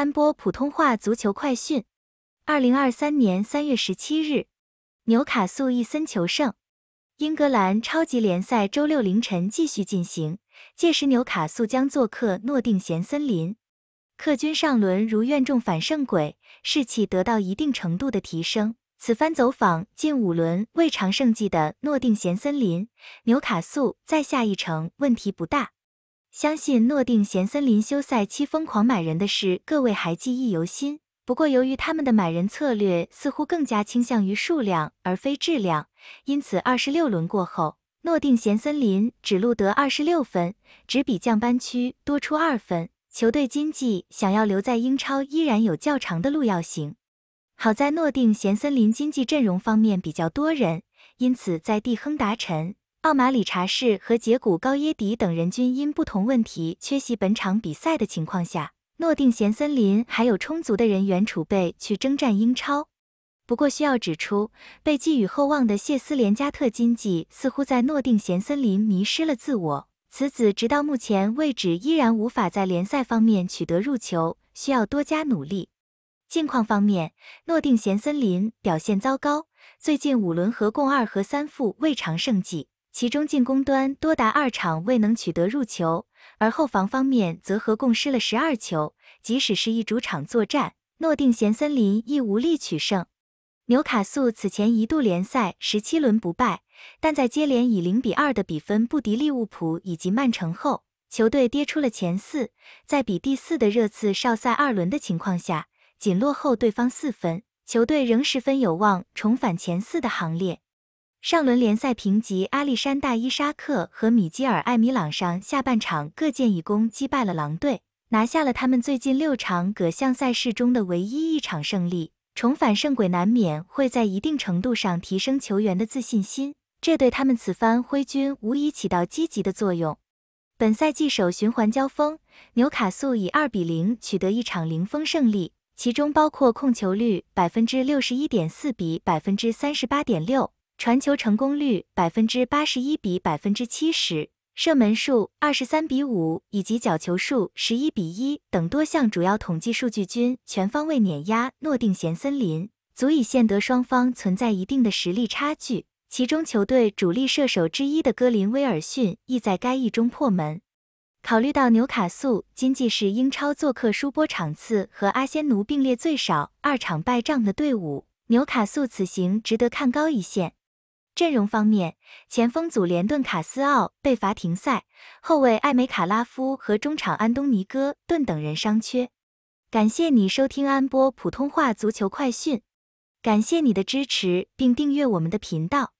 三播普通话足球快讯，二零二三年三月十七日，纽卡素一森求胜。英格兰超级联赛周六凌晨继续进行，届时纽卡素将做客诺定咸森林。客军上轮如愿中反胜鬼，士气得到一定程度的提升。此番走访近五轮未尝胜绩的诺定咸森林，纽卡素再下一城问题不大。相信诺丁咸森林休赛期疯狂买人的事，各位还记忆犹新。不过，由于他们的买人策略似乎更加倾向于数量而非质量，因此二十六轮过后，诺丁咸森林只录得二十六分，只比降班区多出二分。球队经济想要留在英超，依然有较长的路要行。好在诺丁咸森林经济阵容方面比较多人，因此在蒂亨达臣。奥马里查士和杰古高耶迪等人均因不同问题缺席本场比赛的情况下，诺定咸森林还有充足的人员储备去征战英超。不过需要指出，被寄予厚望的谢斯连加特金济似乎在诺定咸森林迷失了自我，此子直到目前位置依然无法在联赛方面取得入球，需要多加努力。近况方面，诺定咸森林表现糟糕，最近五轮合共二和三负，未尝胜绩。其中进攻端多达二场未能取得入球，而后防方面则合共失了十二球。即使是一主场作战，诺定咸森林亦无力取胜。纽卡素此前一度联赛十七轮不败，但在接连以零比二的比分不敌利物浦以及曼城后，球队跌出了前四。在比第四的热刺少赛二轮的情况下，仅落后对方四分，球队仍十分有望重返前四的行列。上轮联赛评级，阿历山大·伊沙克和米基尔·艾米朗上下半场各建一功，击败了狼队，拿下了他们最近六场各项赛事中的唯一一场胜利。重返圣轨难免会在一定程度上提升球员的自信心，这对他们此番挥军无疑起到积极的作用。本赛季首循环交锋，纽卡素以二比零取得一场零封胜利，其中包括控球率百分之六十一点四比百分之三十八点六。传球成功率百分之八十一比百分之七十，射门数二十三比五，以及角球数十一比一等多项主要统计数据均全方位碾压诺丁咸森林，足以见得双方存在一定的实力差距。其中，球队主力射手之一的格林威尔逊亦在该役中破门。考虑到纽卡素今季是英超做客输波场次和阿仙奴并列最少二场败仗的队伍，纽卡素此行值得看高一线。阵容方面，前锋祖连顿卡斯奥被罚停赛，后卫艾梅卡拉夫和中场安东尼戈顿等人伤缺。感谢你收听安波普通话足球快讯，感谢你的支持并订阅我们的频道。